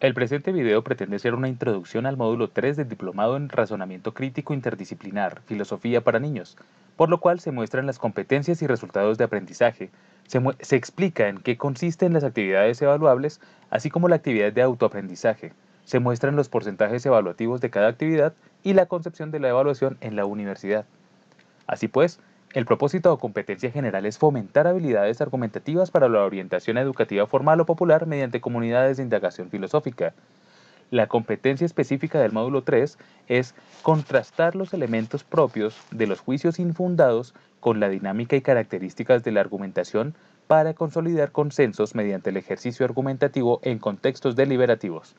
El presente video pretende ser una introducción al módulo 3 del Diplomado en Razonamiento Crítico Interdisciplinar, Filosofía para Niños, por lo cual se muestran las competencias y resultados de aprendizaje, se, se explica en qué consisten las actividades evaluables, así como la actividad de autoaprendizaje, se muestran los porcentajes evaluativos de cada actividad y la concepción de la evaluación en la universidad. Así pues, el propósito o competencia general es fomentar habilidades argumentativas para la orientación educativa formal o popular mediante comunidades de indagación filosófica. La competencia específica del módulo 3 es contrastar los elementos propios de los juicios infundados con la dinámica y características de la argumentación para consolidar consensos mediante el ejercicio argumentativo en contextos deliberativos.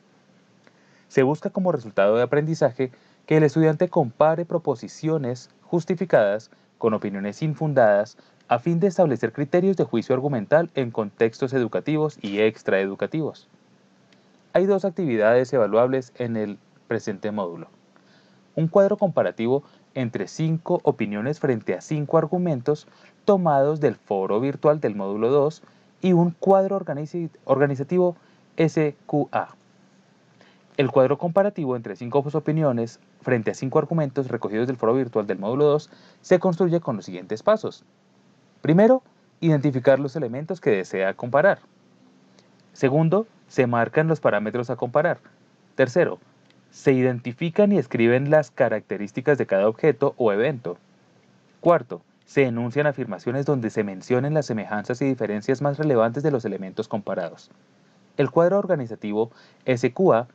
Se busca como resultado de aprendizaje que el estudiante compare proposiciones justificadas con opiniones infundadas a fin de establecer criterios de juicio argumental en contextos educativos y extraeducativos. Hay dos actividades evaluables en el presente módulo. Un cuadro comparativo entre cinco opiniones frente a cinco argumentos tomados del foro virtual del módulo 2 y un cuadro organizativo SQA el cuadro comparativo entre cinco opiniones frente a cinco argumentos recogidos del foro virtual del módulo 2 se construye con los siguientes pasos. Primero, identificar los elementos que desea comparar. Segundo, se marcan los parámetros a comparar. Tercero, se identifican y escriben las características de cada objeto o evento. Cuarto, se enuncian afirmaciones donde se mencionen las semejanzas y diferencias más relevantes de los elementos comparados. El cuadro organizativo SQA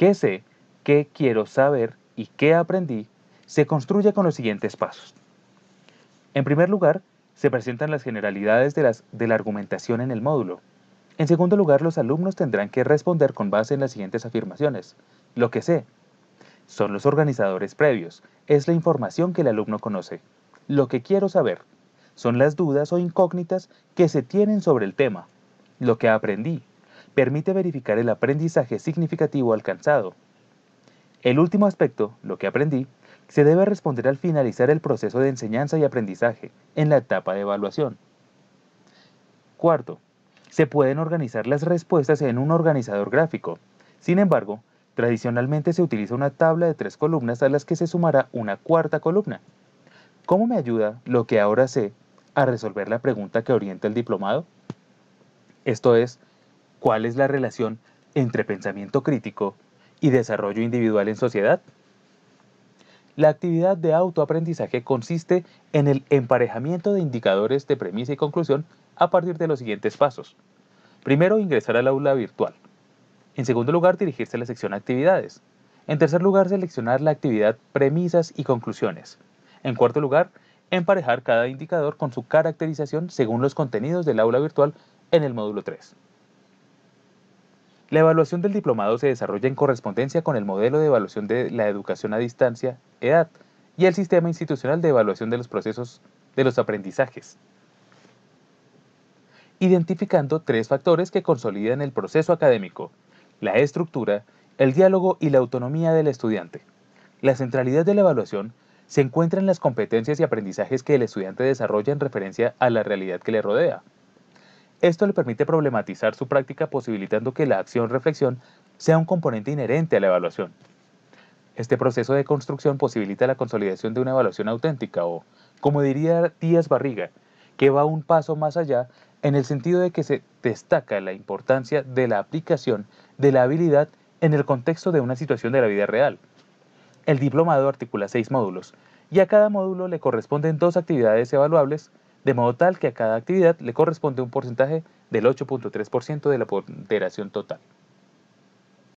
qué sé, qué quiero saber y qué aprendí, se construye con los siguientes pasos. En primer lugar, se presentan las generalidades de, la argumentación en el módulo. En segundo lugar, los alumnos tendrán que responder con base en las siguientes afirmaciones. Lo que sé son los organizadores previos, es la información que el alumno conoce. Lo que quiero saber son las dudas o incógnitas que se tienen sobre el tema. Lo que aprendí permite verificar el aprendizaje significativo alcanzado. El último aspecto, lo que aprendí, se debe responder al finalizar el proceso de enseñanza y aprendizaje, en la etapa de evaluación. Cuarto, se pueden organizar las respuestas en un organizador gráfico. Sin embargo, tradicionalmente se utiliza una tabla de tres columnas a las que se sumará una cuarta columna. ¿Cómo me ayuda lo que ahora sé a resolver la pregunta que orienta el diplomado? Esto es, ¿Cuál es la relación entre pensamiento crítico y desarrollo individual en sociedad? La actividad de autoaprendizaje consiste en el emparejamiento de indicadores de premisa y conclusión a partir de los siguientes pasos. Primero, ingresar al aula virtual. En segundo lugar, dirigirse a la sección actividades. En tercer lugar, seleccionar la actividad premisas y conclusiones. En cuarto lugar, emparejar cada indicador con su caracterización según los contenidos del aula virtual en el módulo 3. La evaluación del diplomado se desarrolla en correspondencia con el modelo de evaluación de la educación a distancia, EDAD, y el sistema institucional de evaluación de los procesos de los aprendizajes, identificando tres factores que consolidan el proceso académico, la estructura, el diálogo y la autonomía del estudiante. La centralidad de la evaluación se encuentra en las competencias y aprendizajes que el estudiante desarrolla en referencia a la realidad que le rodea, esto le permite problematizar su práctica posibilitando que la acción-reflexión sea un componente inherente a la evaluación. Este proceso de construcción posibilita la consolidación de una evaluación auténtica o, como diría Díaz Barriga, que va un paso más allá en el sentido de que se destaca la importancia de la aplicación de la habilidad en el contexto de una situación de la vida real. El diplomado articula seis módulos y a cada módulo le corresponden dos actividades evaluables de modo tal que a cada actividad le corresponde un porcentaje del 8.3% de la ponderación total.